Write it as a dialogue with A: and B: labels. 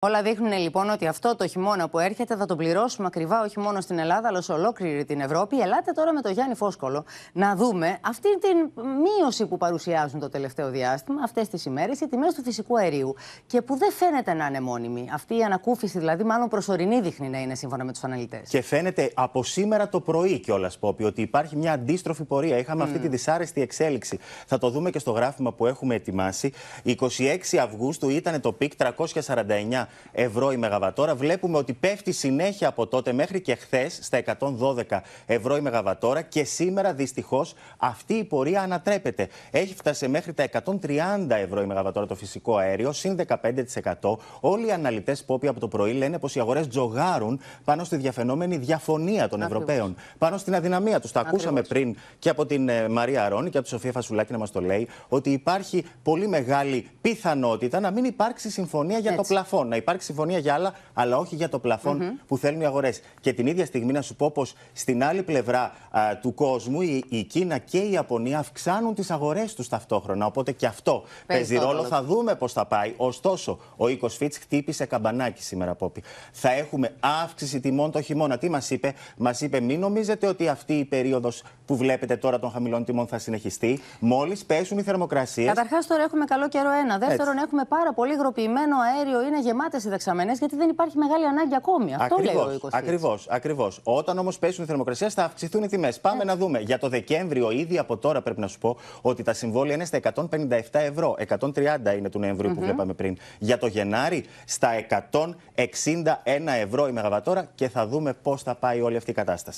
A: Όλα δείχνουν λοιπόν ότι αυτό το χειμώνα που έρχεται θα το πληρώσουμε ακριβά όχι μόνο στην Ελλάδα αλλά σε ολόκληρη την Ευρώπη. Ελάτε τώρα με τον Γιάννη Φόσκολο να δούμε αυτή την μείωση που παρουσιάζουν το τελευταίο διάστημα, αυτές τις ημέρες, οι τιμές του φυσικού αερίου και που δεν φαίνεται να είναι μόνιμη. Αυτή η ανακούφιση δηλαδή, μάλλον προσωρινή, δείχνει να είναι σύμφωνα με τους αναλυτές.
B: Και φαίνεται από σήμερα το πρωί κιόλας, Πόπι ότι υπάρχει μια αντίστροφη πορεία. Είχαμε αυτή mm. τη δυσάρεστη εξέλιξη. Θα το δούμε και στο γράφημα που έχουμε ετοιμάσει. 26 Αυγούστου ήταν το πικ 349 ευρώ η Μεγαβατόρα. Βλέπουμε ότι πέφτει συνέχεια από τότε μέχρι και χθες στα 112 ευρώ η Μεγαβατόρα και σήμερα δυστυχώς αυτή η πορεία ανατρέπεται. Έχει φτάσει μέχρι τα 130 ευρώ η Μεγαβατόρα το φυσικό αέριο, συν 15%. Όλοι οι αναλυτές όποιοι από το πρωί λένε πως οι αγορές τζογάρουν πάνω στη διαφαινόμενη διαφωνία των Ευρωπαίων, πάνω στην αδυναμία τους. Τα ακούσαμε πριν και από την ε, Μαρία Αρώνη και από τη Σοφία Φασουλάκη να μας το λέει, ότι υπάρχει πολύ μεγάλη πιθανότητα να μην υπάρξει συμφωνία για το πλαφόν. Υπάρχει συμφωνία για άλλα, αλλά όχι για το πλαφον που θέλουν οι αγορές. Και την ίδια στιγμή να σου πω πως στην άλλη πλευρά του κόσμου η, Κίνα και η Ιαπωνία αυξάνουν τις αγορές τους ταυτόχρονα. Οπότε και αυτό παίζει ρόλο. Θα δούμε πώ θα πάει. Ωστόσο, ο οίκος Φιτ χτύπησε καμπανάκι σήμερα, Πόπι. Θα έχουμε αύξηση τιμών το χειμώνα. Τι μας είπε, μας είπε, μην νομίζετε ότι αυτή η περίοδος που βλέπετε τώρα των χαμηλών τιμών θα συνεχιστεί, μόλις πέσουν οι θερμοκρασίες. Καταρχάς,
A: τώρα έχουμε καλό καιρό ένα. Δεύτερον, Έτσι. έχουμε πάρα πολύ υγροποιημένο αέριο, είναι γεμάτες οι δεξαμενές, γιατί δεν υπάρχει μεγάλη ανάγκη ακόμη. Αυτό ακριβώς, λέει ο Ακριβώς,
B: ακριβώς. Όταν όμως πέσουν οι θερμοκρασίες, θα αυξηθούν οι τιμές. Πάμε να δούμε. Για το Δεκέμβριο, ήδη από τώρα πρέπει να σου πω ότι τα συμβόλαια είναι στα 157 ευρώ. 130 είναι του Νοεμβρίου mm-hmm. που βλέπαμε πριν. Για το Γενάρη, στα 161 ευρώ η Μεγαβατόρα και θα δούμε πώς θα πάει όλη αυτή η κατάσταση.